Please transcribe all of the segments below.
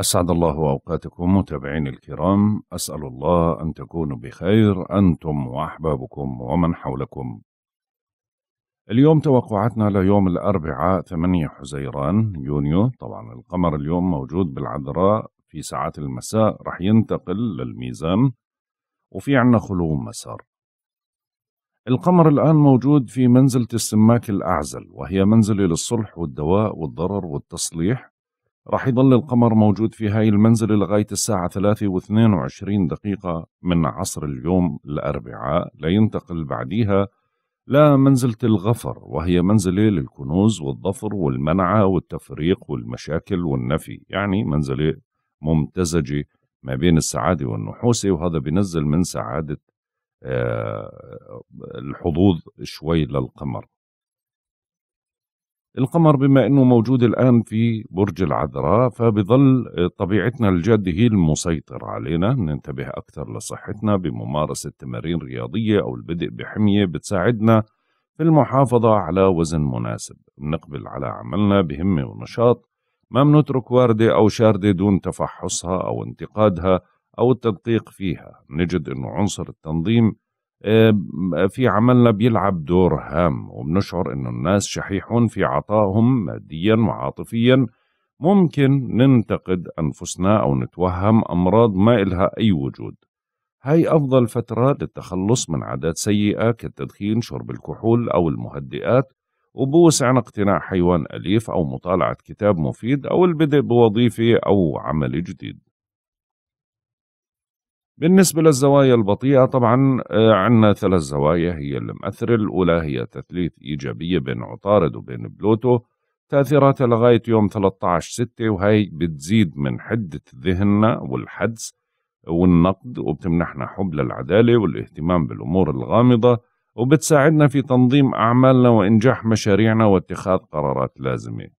أسعد الله أوقاتكم متابعين الكرام أسأل الله أن تكونوا بخير أنتم وأحبابكم ومن حولكم اليوم توقعاتنا ليوم الأربعاء 8 حزيران يونيو طبعا القمر اليوم موجود بالعذراء في ساعات المساء رح ينتقل للميزان وفي عنا خلو مسار القمر الآن موجود في منزلة السماك الأعزل وهي منزلة للصلح والدواء والضرر والتصليح راح يضل القمر موجود في هاي المنزلة لغاية الساعة 3 و22 دقيقة من عصر اليوم الأربعاء لينتقل بعديها لمنزلة الغفر وهي منزلة للكنوز والظفر والمنعة والتفريق والمشاكل والنفي يعني منزلة ممتزجة ما بين السعادة والنحوسة وهذا بنزل من سعادة آه، الحظوظ شوي للقمر القمر بما أنه موجود الآن في برج العذراء فبظل طبيعتنا الجادة هي المسيطر علينا ننتبه أكثر لصحتنا بممارسة تمارين رياضية أو البدء بحمية بتساعدنا في المحافظة على وزن مناسب بنقبل على عملنا بهمة ونشاط ما بنترك واردة أو شاردة دون تفحصها أو انتقادها أو التدقيق فيها نجد أنه عنصر التنظيم آه، في عملنا بيلعب دور هام وبنشعر انه الناس شحيحون في عطائهم ماديا وعاطفيا ممكن ننتقد انفسنا او نتوهم امراض ما إلها اي وجود هاي افضل فتره للتخلص من عادات سيئه كالتدخين شرب الكحول او المهدئات وبوسعنا اقتناع حيوان اليف او مطالعه كتاب مفيد او البدء بوظيفه او عمل جديد بالنسبة للزوايا البطيئة طبعا آه، عندنا ثلاث زوايا هي اللي مأثرة الأولى هي تثليث إيجابية بين عطارد وبين بلوتو تأثيراتها لغاية يوم 13 6 وهي بتزيد من حدة ذهننا والحدس والنقد وبتمنحنا حب للعدالة والاهتمام بالأمور الغامضة وبتساعدنا في تنظيم أعمالنا وإنجاح مشاريعنا واتخاذ قرارات لازمة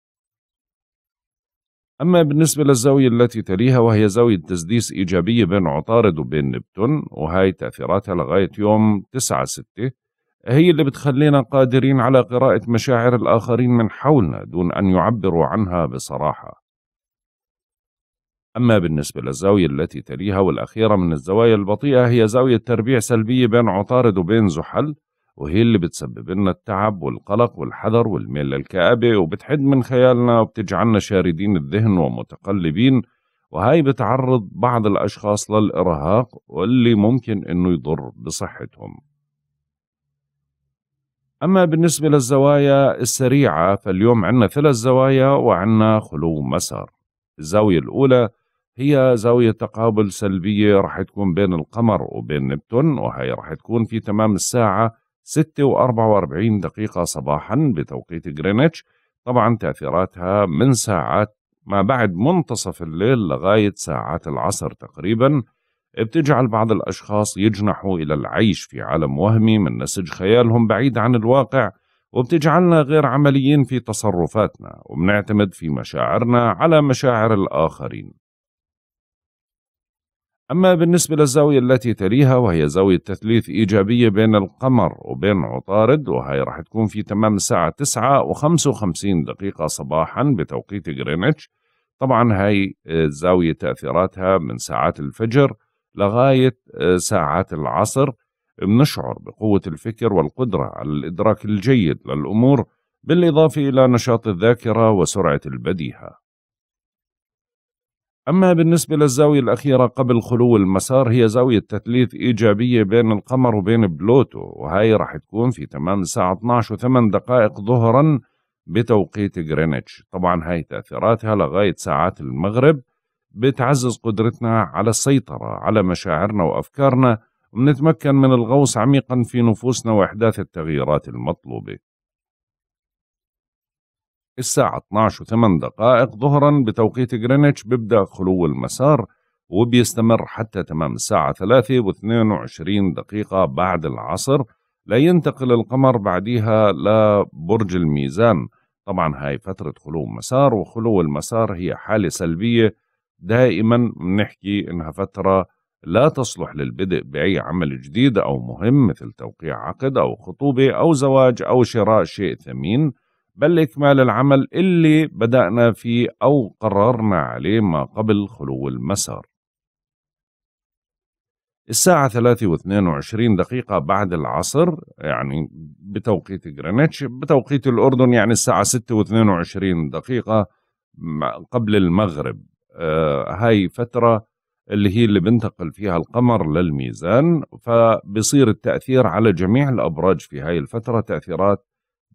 أما بالنسبة للزاوية التي تليها وهي زاوية تسديس إيجابية بين عطارد وبين نبتون وهي تأثيراتها لغاية يوم 9 6 هي اللي بتخلينا قادرين على قراءة مشاعر الآخرين من حولنا دون أن يعبروا عنها بصراحة أما بالنسبة للزاوية التي تليها والأخيرة من الزوايا البطيئة هي زاوية تربيع سلبية بين عطارد وبين زحل وهي اللي بتسبب لنا التعب والقلق والحذر والميل للكآبة وبتحد من خيالنا وبتجعلنا شاردين الذهن ومتقلبين وهاي بتعرض بعض الأشخاص للإرهاق واللي ممكن إنه يضر بصحتهم أما بالنسبة للزوايا السريعة فاليوم عندنا ثلاث زوايا وعندنا خلو مسار الزاوية الأولى هي زاوية تقابل سلبية رح تكون بين القمر وبين نبتون وهي رح تكون في تمام الساعة ستة وأربعة وأربعين دقيقة صباحا بتوقيت غرينتش طبعا تأثيراتها من ساعات ما بعد منتصف الليل لغاية ساعات العصر تقريبا بتجعل بعض الأشخاص يجنحوا إلى العيش في عالم وهمي من نسج خيالهم بعيد عن الواقع وبتجعلنا غير عمليين في تصرفاتنا وبنعتمد في مشاعرنا على مشاعر الآخرين أما بالنسبة للزاوية التي تليها وهي زاوية تثليث إيجابية بين القمر وبين عطارد وهي راح تكون في تمام الساعة 9 و55 دقيقة صباحا بتوقيت غرينتش طبعا هاي آه، الزاوية تأثيراتها من ساعات الفجر لغاية آه، ساعات العصر بنشعر بقوة الفكر والقدرة على الإدراك الجيد للأمور بالإضافة إلى نشاط الذاكرة وسرعة البديهة أما بالنسبة للزاوية الأخيرة قبل خلو المسار هي زاوية تثليث إيجابية بين القمر وبين بلوتو وهي رح تكون في تمام الساعة 12 و8 دقائق ظهرا بتوقيت غرينتش طبعا هاي تأثيراتها لغاية ساعات المغرب بتعزز قدرتنا على السيطرة على مشاعرنا وأفكارنا ونتمكن من الغوص عميقا في نفوسنا وإحداث التغييرات المطلوبة الساعة 12 و8 دقائق ظهرا بتوقيت جرينتش بيبدأ خلو المسار وبيستمر حتى تمام الساعة 3 واثنين وعشرين دقيقة بعد العصر لا ينتقل القمر بعديها لبرج الميزان طبعا هاي فترة خلو مسار وخلو المسار هي حالة سلبية دائما بنحكي انها فترة لا تصلح للبدء بأي عمل جديد أو مهم مثل توقيع عقد أو خطوبة أو زواج أو شراء شيء ثمين بل إكمال العمل اللي بدأنا فيه أو قررنا عليه ما قبل خلو المسار الساعة 3 و22 دقيقة بعد العصر يعني بتوقيت جرينتش بتوقيت الأردن يعني الساعة 6 و22 دقيقة قبل المغرب آه هاي فترة اللي هي اللي بنتقل فيها القمر للميزان فبصير التأثير على جميع الأبراج في هاي الفترة تأثيرات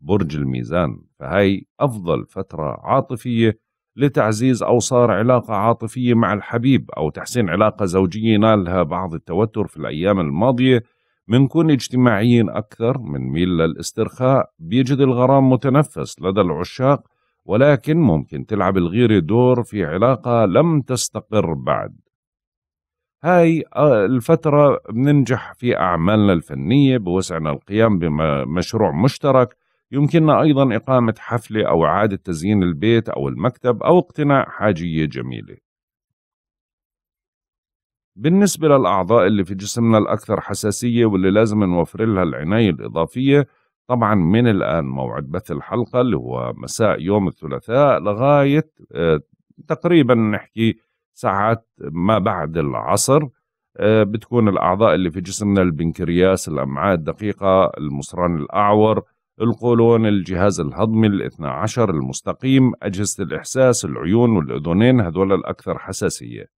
برج الميزان فهي أفضل فترة عاطفية لتعزيز أوصار علاقة عاطفية مع الحبيب أو تحسين علاقة زوجية نالها بعض التوتر في الأيام الماضية منكون اجتماعيين أكثر من ميل للاسترخاء بيجد الغرام متنفس لدى العشاق ولكن ممكن تلعب الغيرة دور في علاقة لم تستقر بعد هاي آه، الفترة بننجح في أعمالنا الفنية بوسعنا القيام بمشروع مشترك يمكننا أيضا إقامة حفلة أو إعادة تزيين البيت أو المكتب أو اقتناء حاجية جميلة بالنسبة للأعضاء اللي في جسمنا الأكثر حساسية واللي لازم نوفر لها العناية الإضافية طبعا من الآن موعد بث الحلقة اللي هو مساء يوم الثلاثاء لغاية آه، تقريبا نحكي ساعات ما بعد العصر آه، بتكون الأعضاء اللي في جسمنا البنكرياس الأمعاء الدقيقة المصران الأعور القولون الجهاز الهضمي الاثنى عشر المستقيم أجهزة الإحساس العيون والأذنين هذول الأكثر حساسية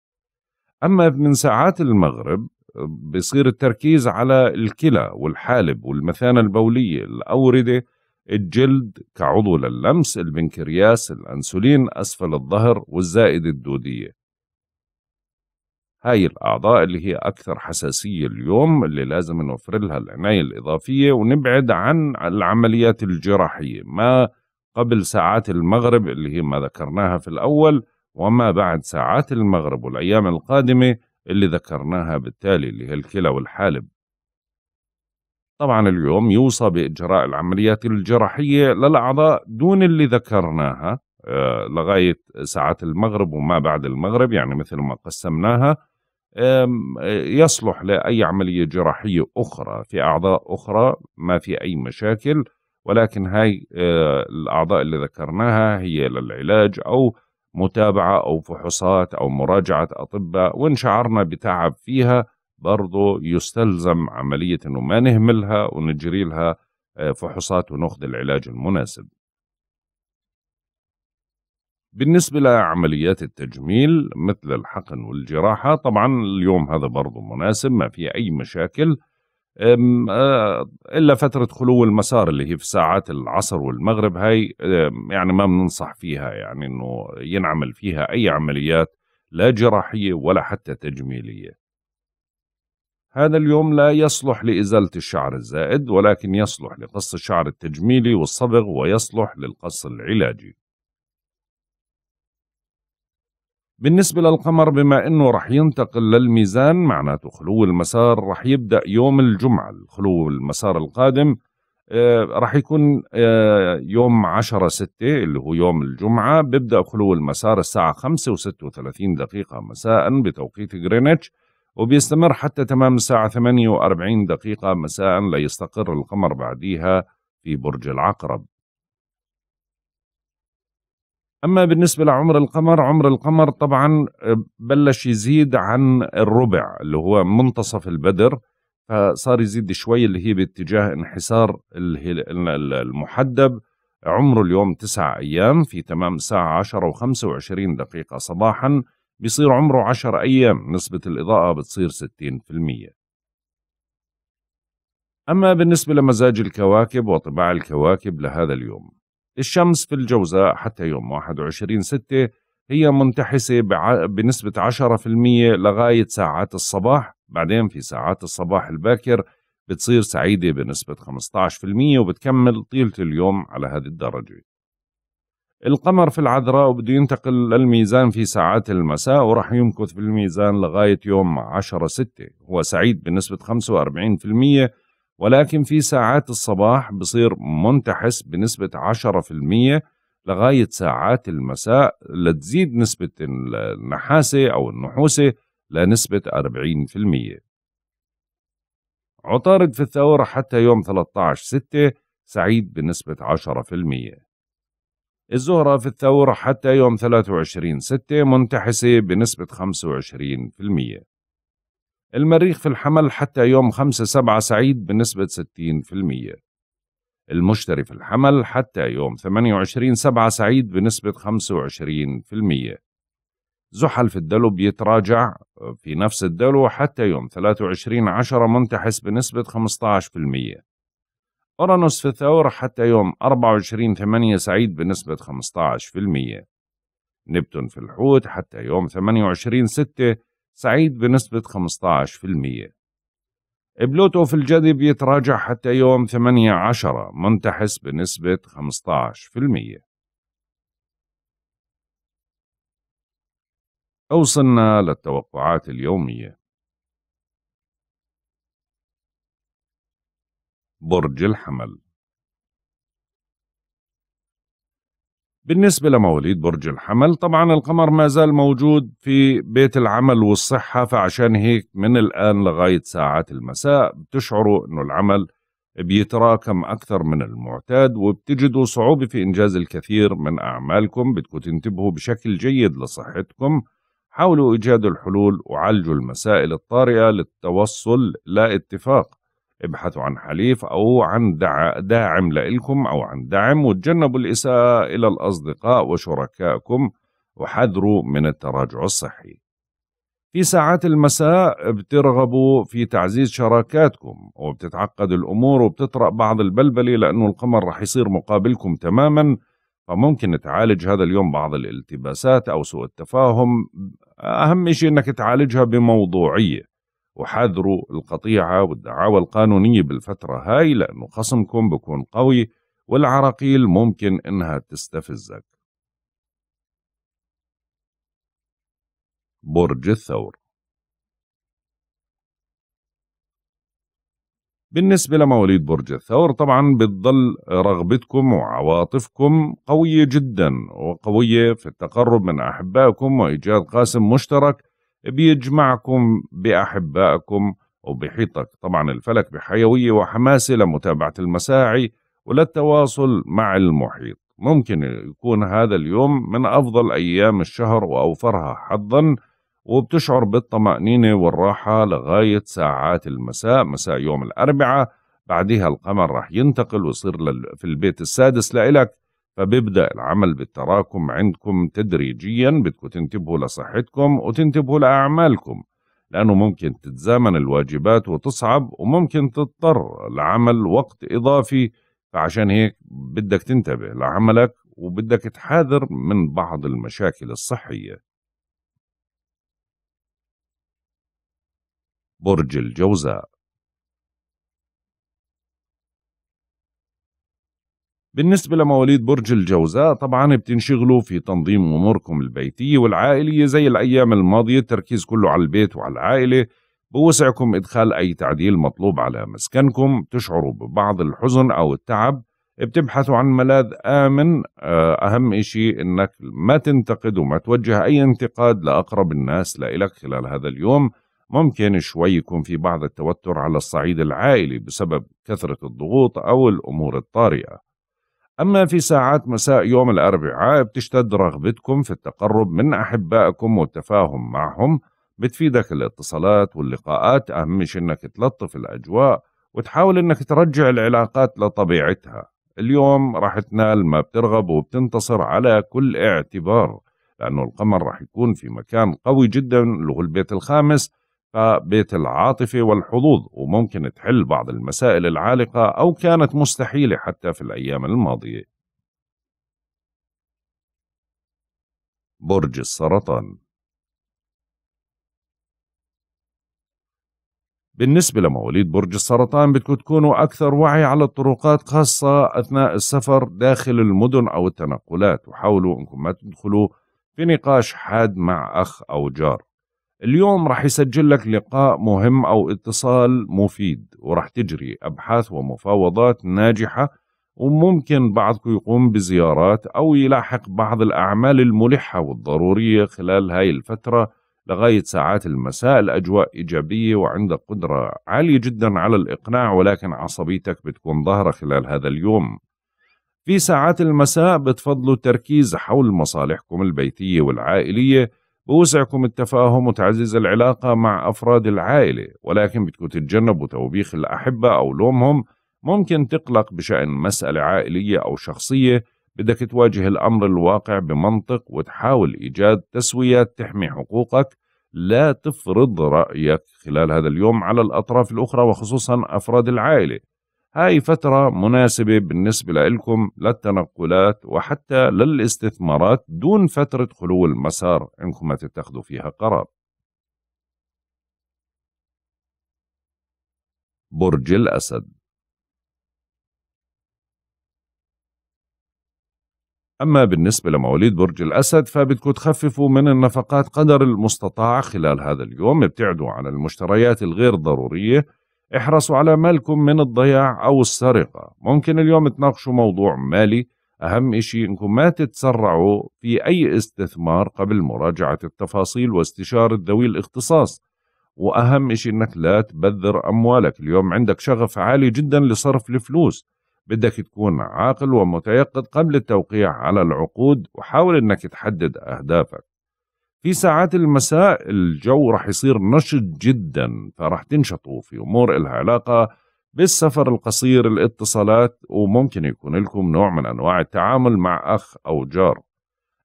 أما من ساعات المغرب بيصير التركيز على الكلى والحالب والمثانة البولية الأوردة الجلد كعضو للمس البنكرياس الأنسولين أسفل الظهر والزائدة الدودية هاي الأعضاء اللي هي أكثر حساسية اليوم اللي لازم نوفر لها العناية الإضافية ونبعد عن العمليات الجراحية ما قبل ساعات المغرب اللي هي ما ذكرناها في الأول وما بعد ساعات المغرب والأيام القادمة اللي ذكرناها بالتالي اللي هي الكلى والحالب طبعا اليوم يوصى بإجراء العمليات الجراحية للأعضاء دون اللي ذكرناها آه، لغاية ساعات المغرب وما بعد المغرب يعني مثل ما قسمناها يصلح لأي عملية جراحية أخرى في أعضاء أخرى ما في أي مشاكل ولكن هاي أه، الأعضاء اللي ذكرناها هي للعلاج أو متابعة أو فحوصات أو مراجعة أطباء وإن شعرنا بتعب فيها برضو يستلزم عملية أنه ما نهملها ونجري لها أه، فحوصات وناخذ العلاج المناسب بالنسبة لعمليات التجميل مثل الحقن والجراحة طبعا اليوم هذا برضه مناسب ما في أي مشاكل آه، إلا فترة خلو المسار اللي هي في ساعات العصر والمغرب هاي يعني ما بننصح فيها يعني أنه ينعمل فيها أي عمليات لا جراحية ولا حتى تجميلية هذا اليوم لا يصلح لإزالة الشعر الزائد ولكن يصلح لقص الشعر التجميلي والصبغ ويصلح للقص العلاجي بالنسبة للقمر بما أنه رح ينتقل للميزان معناته خلو المسار رح يبدأ يوم الجمعة خلو المسار القادم آه، رح يكون آه، يوم 10 6 اللي هو يوم الجمعة بيبدأ خلو المسار الساعة خمسة وستة وثلاثين دقيقة مساء بتوقيت غرينتش وبيستمر حتى تمام الساعة 48 دقيقة مساء ليستقر القمر بعديها في برج العقرب أما بالنسبة لعمر القمر عمر القمر طبعا آه، بلش يزيد عن الربع اللي هو منتصف البدر فصار يزيد شوي اللي هي باتجاه انحسار المحدب عمره اليوم تسعة أيام في تمام ساعة عشرة وخمسة وعشرين دقيقة صباحا بيصير عمره عشر أيام نسبة الإضاءة بتصير ستين في المية أما بالنسبة لمزاج الكواكب وطباع الكواكب لهذا اليوم الشمس في الجوزاء حتى يوم 21 6 هي منتحسة بنسبة 10% لغاية ساعات الصباح بعدين في ساعات الصباح الباكر بتصير سعيدة بنسبة 15% وبتكمل طيلة اليوم على هذه الدرجة القمر في العذراء وبده ينتقل للميزان في ساعات المساء وراح يمكث في الميزان لغاية يوم 10 6 هو سعيد بنسبة 45% ولكن في ساعات الصباح بصير منتحس بنسبة 10% لغاية ساعات المساء لتزيد نسبة النحاسة أو النحوسة لنسبة 40% عطارد في الثورة حتى يوم 13/6 سعيد بنسبة 10% الزهرة في الثورة حتى يوم 23/6 منتحسة بنسبة 25% المريخ في الحمل حتى يوم 5 7 سعيد بنسبة 60% المشتري في الحمل حتى يوم 28 7 سعيد بنسبة 25% زحل في الدلو بيتراجع في نفس الدلو حتى يوم 23 10 منتحس بنسبة 15% أورانوس في الثور حتى يوم 24 8 سعيد بنسبة 15% نبتون في الحوت حتى يوم 28 6 سعيد بنسبة 15% بلوتو في الجذب يتراجع حتى يوم 8 منتحس بنسبة 15% أوصلنا للتوقعات اليومية برج الحمل بالنسبة لمواليد برج الحمل طبعا القمر ما زال موجود في بيت العمل والصحة فعشان هيك من الآن لغاية ساعات المساء بتشعروا أنه العمل بيتراكم أكثر من المعتاد وبتجدوا صعوبة في إنجاز الكثير من أعمالكم بدكم تنتبهوا بشكل جيد لصحتكم حاولوا إيجاد الحلول وعالجوا المسائل الطارئة للتوصل لا ابحثوا عن حليف أو عن داعم لإلكم أو عن دعم وتجنبوا الإساءة إلى الأصدقاء وشركائكم وحذروا من التراجع الصحي في ساعات المساء بترغبوا في تعزيز شراكاتكم وبتتعقد الأمور وبتطرأ بعض البلبلة لأنه القمر رح يصير مقابلكم تماما فممكن تعالج هذا اليوم بعض الالتباسات أو سوء التفاهم أهم شيء أنك تعالجها بموضوعية وحذروا القطيعة والدعاوى القانونية بالفترة هاي لأنه خصمكم بكون قوي والعراقيل ممكن إنها تستفزك برج الثور بالنسبة لمواليد برج الثور طبعا بتضل رغبتكم وعواطفكم قوية جدا وقوية في التقرب من أحبائكم وإيجاد قاسم مشترك بيجمعكم بأحبائكم وبحيطك طبعا الفلك بحيوية وحماسة لمتابعة المساعي وللتواصل مع المحيط ممكن يكون هذا اليوم من أفضل أيام الشهر وأوفرها حظا وبتشعر بالطمأنينة والراحة لغاية ساعات المساء مساء يوم الأربعاء بعدها القمر رح ينتقل ويصير في البيت السادس لإلك فبيبدأ العمل بالتراكم عندكم تدريجيا بدكم تنتبهوا لصحتكم وتنتبهوا لأعمالكم لأنه ممكن تتزامن الواجبات وتصعب وممكن تضطر لعمل وقت إضافي فعشان هيك بدك تنتبه لعملك وبدك تحاذر من بعض المشاكل الصحية برج الجوزاء بالنسبة لمواليد برج الجوزاء طبعا بتنشغلوا في تنظيم أموركم البيتية والعائلية زي الأيام الماضية التركيز كله على البيت وعلى العائلة بوسعكم إدخال أي تعديل مطلوب على مسكنكم بتشعروا ببعض الحزن أو التعب بتبحثوا عن ملاذ آمن آه، أهم إشي إنك ما تنتقد وما توجه أي انتقاد لأقرب الناس لإلك خلال هذا اليوم ممكن شوي يكون في بعض التوتر على الصعيد العائلي بسبب كثرة الضغوط أو الأمور الطارئة أما في ساعات مساء يوم الأربعاء بتشتد رغبتكم في التقرب من أحبائكم والتفاهم معهم بتفيدك الاتصالات واللقاءات أهم شيء إنك تلطف الأجواء وتحاول إنك ترجع العلاقات لطبيعتها اليوم راح تنال ما بترغب وبتنتصر على كل اعتبار لأنه القمر راح يكون في مكان قوي جدا له البيت الخامس بيت العاطفة والحظوظ وممكن تحل بعض المسائل العالقة أو كانت مستحيلة حتى في الأيام الماضية برج السرطان بالنسبة لمواليد برج السرطان بدكم تكونوا أكثر وعي على الطرقات خاصة أثناء السفر داخل المدن أو التنقلات وحاولوا أنكم ما تدخلوا في نقاش حاد مع أخ أو جار اليوم رح يسجل لك لقاء مهم أو اتصال مفيد ورح تجري أبحاث ومفاوضات ناجحة وممكن بعضكم يقوم بزيارات أو يلاحق بعض الأعمال الملحة والضرورية خلال هاي الفترة لغاية ساعات المساء الأجواء إيجابية وعندك قدرة عالية جدا على الإقناع ولكن عصبيتك بتكون ظاهرة خلال هذا اليوم في ساعات المساء بتفضلوا التركيز حول مصالحكم البيتية والعائلية بوسعكم التفاهم وتعزيز العلاقة مع أفراد العائلة ولكن بدكم تتجنبوا توبيخ الأحبة أو لومهم ممكن تقلق بشأن مسألة عائلية أو شخصية بدك تواجه الأمر الواقع بمنطق وتحاول إيجاد تسويات تحمي حقوقك لا تفرض رأيك خلال هذا اليوم على الأطراف الأخرى وخصوصا أفراد العائلة هاي فترة مناسبة بالنسبة لكم للتنقلات وحتى للاستثمارات دون فترة خلو المسار إنكم تتخذوا فيها قرار برج الأسد أما بالنسبة لمواليد برج الأسد فبدكم تخففوا من النفقات قدر المستطاع خلال هذا اليوم ابتعدوا عن المشتريات الغير ضرورية احرصوا على مالكم من الضياع أو السرقة ممكن اليوم تناقشوا موضوع مالي أهم إشي إنكم ما تتسرعوا في أي استثمار قبل مراجعة التفاصيل واستشارة ذوي الاختصاص وأهم إشي إنك لا تبذر أموالك اليوم عندك شغف عالي جدا لصرف الفلوس بدك تكون عاقل ومتيقظ قبل التوقيع على العقود وحاول إنك تحدد أهدافك في ساعات المساء الجو رح يصير نشط جدا فرح تنشطوا في أمور إلها علاقة بالسفر القصير الاتصالات وممكن يكون لكم نوع من أنواع التعامل مع أخ أو جار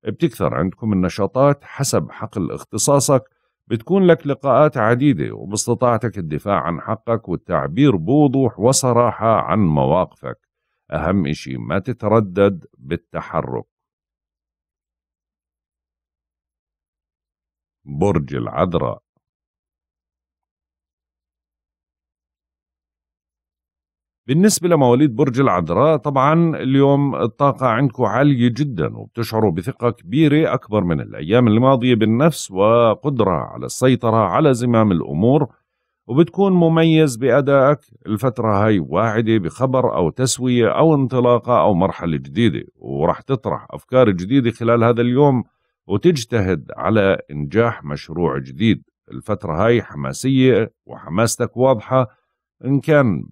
بتكثر عندكم النشاطات حسب حقل اختصاصك بتكون لك لقاءات عديدة وباستطاعتك الدفاع عن حقك والتعبير بوضوح وصراحة عن مواقفك أهم إشي ما تتردد بالتحرك برج العذراء بالنسبة لمواليد برج العذراء طبعا اليوم الطاقة عندكم عالية جدا وبتشعروا بثقة كبيرة أكبر من الأيام الماضية بالنفس وقدرة على السيطرة على زمام الأمور وبتكون مميز بأدائك الفترة هاي واعدة بخبر أو تسوية أو انطلاقة أو مرحلة جديدة ورح تطرح أفكار جديدة خلال هذا اليوم وتجتهد على إنجاح مشروع جديد الفترة هاي حماسية وحماستك واضحة إن كان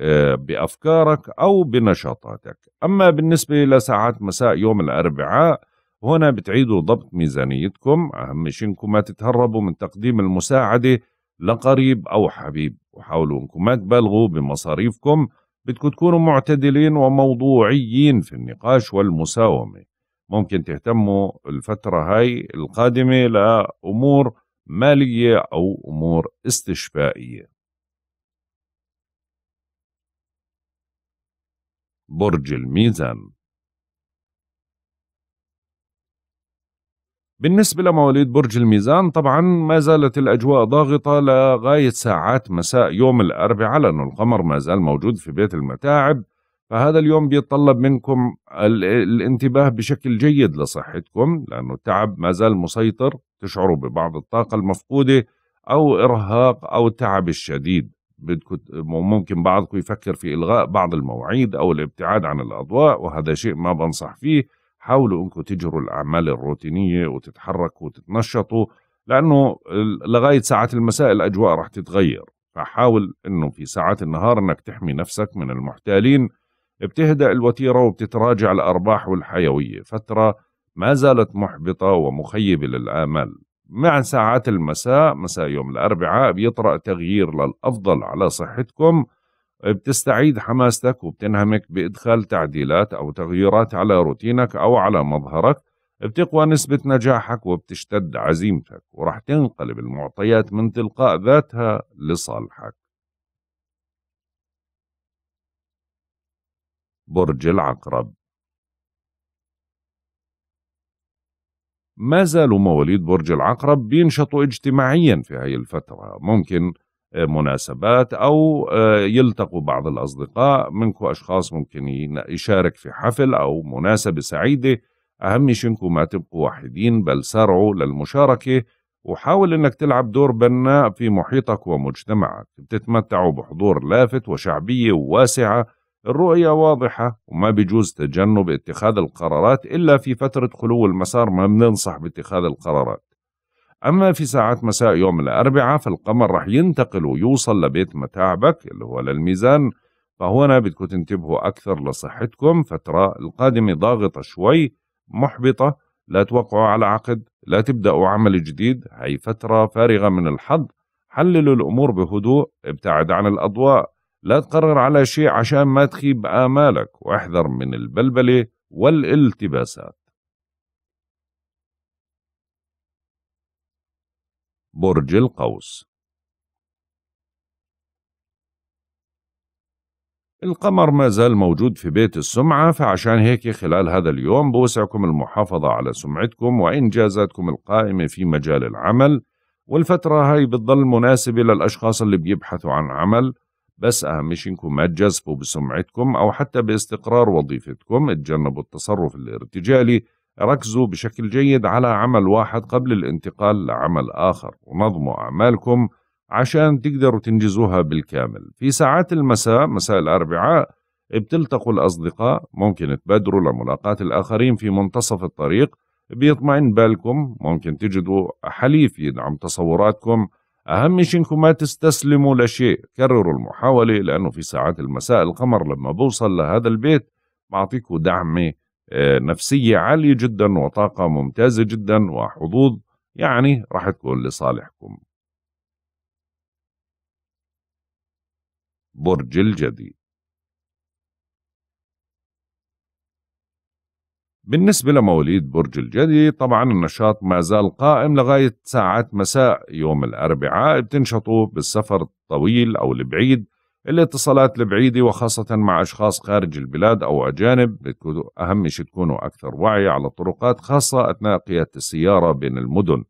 آه، بأفكارك أو بنشاطاتك أما بالنسبة لساعات مساء يوم الأربعاء هنا بتعيدوا ضبط ميزانيتكم أهم شيء إنكم ما تتهربوا من تقديم المساعدة لقريب أو حبيب وحاولوا إنكم ما تبالغوا بمصاريفكم بدكم تكونوا معتدلين وموضوعيين في النقاش والمساومة ممكن تهتموا الفترة هاي القادمة لأمور مالية أو أمور استشفائية برج الميزان بالنسبة لمواليد برج الميزان طبعا ما زالت الأجواء ضاغطة لغاية ساعات مساء يوم الأربعاء لأن القمر ما زال موجود في بيت المتاعب فهذا اليوم بيتطلب منكم الانتباه بشكل جيد لصحتكم لأنه التعب ما زال مسيطر تشعروا ببعض الطاقة المفقودة أو إرهاق أو التعب الشديد ممكن بعضكم يفكر في إلغاء بعض المواعيد أو الابتعاد عن الأضواء وهذا شيء ما بنصح فيه حاولوا أنكم تجروا الأعمال الروتينية وتتحركوا وتتنشطوا لأنه لغاية ساعات المساء الأجواء راح تتغير فحاول أنه في ساعات النهار أنك تحمي نفسك من المحتالين بتهدأ الوتيرة وبتتراجع الأرباح والحيوية فترة ما زالت محبطة ومخيبة للآمال مع ساعات المساء مساء يوم الأربعاء بيطرأ تغيير للأفضل على صحتكم بتستعيد حماستك وبتنهمك بإدخال تعديلات أو تغييرات على روتينك أو على مظهرك بتقوى نسبة نجاحك وبتشتد عزيمتك ورح تنقلب المعطيات من تلقاء ذاتها لصالحك برج العقرب ما زالوا مواليد برج العقرب بينشطوا اجتماعيا في هاي الفترة ممكن آه، مناسبات أو آه، يلتقوا بعض الأصدقاء منكم أشخاص ممكن يشارك في حفل أو مناسبة سعيدة أهم شيء إنكم ما تبقوا وحيدين بل سارعوا للمشاركة وحاول إنك تلعب دور بناء في محيطك ومجتمعك بتتمتعوا بحضور لافت وشعبية واسعة الرؤية واضحة وما بيجوز تجنب اتخاذ القرارات إلا في فترة خلو المسار ما بننصح باتخاذ القرارات أما في ساعات مساء يوم الأربعاء فالقمر رح ينتقل ويوصل لبيت متاعبك اللي هو للميزان فهنا بدكم تنتبهوا أكثر لصحتكم فترة القادمة ضاغطة شوي محبطة لا توقعوا على عقد لا تبدأوا عمل جديد هي فترة فارغة من الحظ حللوا الأمور بهدوء ابتعد عن الأضواء لا تقرر على شيء عشان ما تخيب آمالك واحذر من البلبلة والالتباسات برج القوس القمر ما زال موجود في بيت السمعة فعشان هيك خلال هذا اليوم بوسعكم المحافظة على سمعتكم وإنجازاتكم القائمة في مجال العمل والفترة هاي بتضل مناسبة للأشخاص اللي بيبحثوا عن عمل بس أهم شيء انكم ما تجازفوا بسمعتكم أو حتى باستقرار وظيفتكم اتجنبوا التصرف الارتجالي ركزوا بشكل جيد على عمل واحد قبل الانتقال لعمل آخر ونظموا أعمالكم عشان تقدروا تنجزوها بالكامل في ساعات المساء مساء الأربعاء بتلتقوا الأصدقاء ممكن تبادروا لملاقاة الآخرين في منتصف الطريق بيطمئن بالكم ممكن تجدوا حليف يدعم تصوراتكم أهم شيء إنكم ما تستسلموا لشيء كرروا المحاولة لأنه في ساعات المساء القمر لما بوصل لهذا البيت بعطيكم دعمة آه، نفسية عالية جدا وطاقة ممتازة جدا وحظوظ يعني راح تكون لصالحكم برج الجديد بالنسبة لمواليد برج الجدي طبعا النشاط ما زال قائم لغاية ساعات مساء يوم الأربعاء بتنشطوا بالسفر الطويل أو البعيد الاتصالات البعيدة وخاصة مع أشخاص خارج البلاد أو أجانب أهم شيء تكونوا أكثر وعي على الطرقات خاصة أثناء قيادة السيارة بين المدن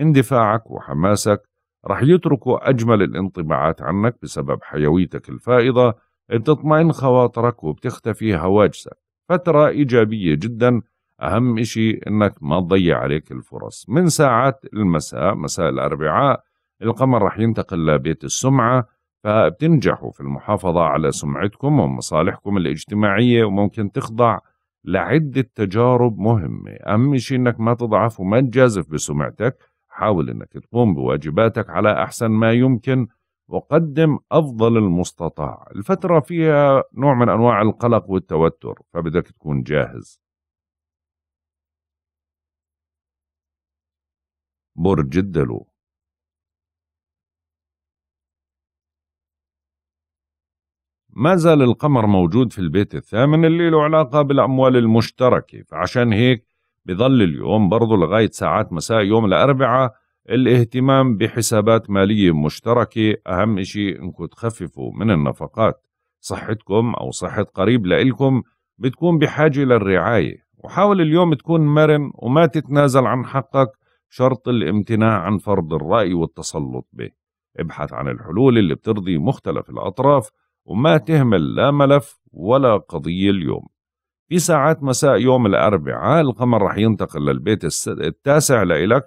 اندفاعك وحماسك رح يتركوا أجمل الانطباعات عنك بسبب حيويتك الفائضة بتطمئن خواطرك وبتختفي هواجسك فترة إيجابية جدا أهم إشي إنك ما تضيع عليك الفرص من ساعات المساء مساء الأربعاء القمر رح ينتقل لبيت السمعة فبتنجحوا في المحافظة على سمعتكم ومصالحكم الاجتماعية وممكن تخضع لعدة تجارب مهمة أهم شيء أنك ما تضعف وما تجازف بسمعتك حاول أنك تقوم بواجباتك على أحسن ما يمكن وقدم أفضل المستطاع الفترة فيها نوع من أنواع القلق والتوتر فبدك تكون جاهز برج الدلو ما زال القمر موجود في البيت الثامن اللي له علاقة بالأموال المشتركة فعشان هيك بظل اليوم برضو لغاية ساعات مساء يوم الأربعاء الاهتمام بحسابات مالية مشتركة أهم شيء إنكم تخففوا من النفقات صحتكم أو صحة قريب لإلكم بتكون بحاجة للرعاية وحاول اليوم تكون مرن وما تتنازل عن حقك شرط الامتناع عن فرض الرأي والتسلط به ابحث عن الحلول اللي بترضي مختلف الأطراف وما تهمل لا ملف ولا قضية اليوم في ساعات مساء يوم الأربعاء القمر رح ينتقل للبيت التاسع لإلك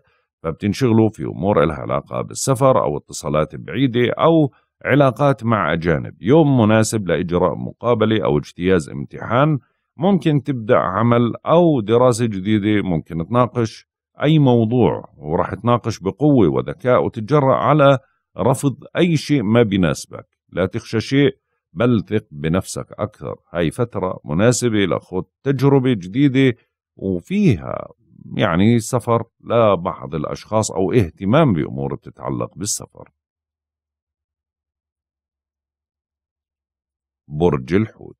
فبتنشغلوا في أمور لها علاقة بالسفر أو اتصالات بعيدة أو علاقات مع أجانب يوم مناسب لإجراء مقابلة أو اجتياز امتحان ممكن تبدأ عمل أو دراسة جديدة ممكن تناقش أي موضوع وراح تناقش بقوة وذكاء وتتجرأ على رفض أي شيء ما بيناسبك لا تخشى شيء بل ثق بنفسك أكثر هاي فترة مناسبة لخوض تجربة جديدة وفيها يعني سفر لبعض الأشخاص أو اهتمام بأمور بتتعلق بالسفر برج الحوت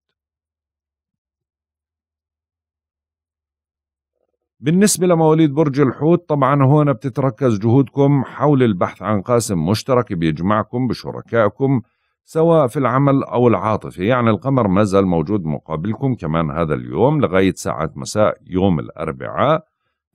بالنسبة لمواليد برج الحوت طبعا هنا بتتركز جهودكم حول البحث عن قاسم مشترك بيجمعكم بشركائكم سواء في العمل أو العاطفة يعني القمر ما زال موجود مقابلكم كمان هذا اليوم لغاية ساعة مساء يوم الأربعاء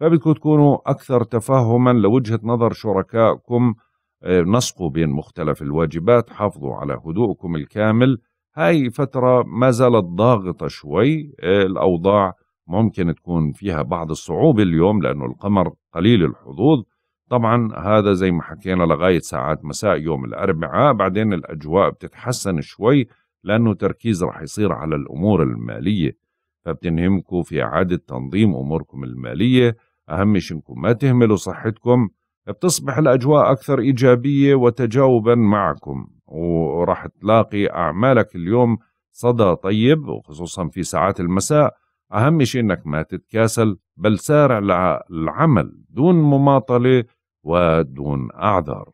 فبدكم تكونوا أكثر تفهما لوجهة نظر شركائكم آه، نسقوا بين مختلف الواجبات حافظوا على هدوءكم الكامل هاي فترة ما زالت ضاغطة شوي آه، الأوضاع ممكن تكون فيها بعض الصعوبة اليوم لأنه القمر قليل الحظوظ طبعا هذا زي ما حكينا لغاية ساعات مساء يوم الأربعاء بعدين الأجواء بتتحسن شوي لأنه تركيز رح يصير على الأمور المالية فبتنهمكم في إعادة تنظيم أموركم المالية أهم شيء إنكم ما تهملوا صحتكم بتصبح الأجواء أكثر إيجابية وتجاوبا معكم وراح تلاقي أعمالك اليوم صدى طيب وخصوصا في ساعات المساء أهم شيء أنك ما تتكاسل بل سارع للعمل دون مماطلة ودون أعذار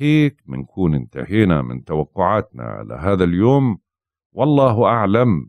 هيك منكون انتهينا من توقعاتنا لهذا اليوم والله أعلم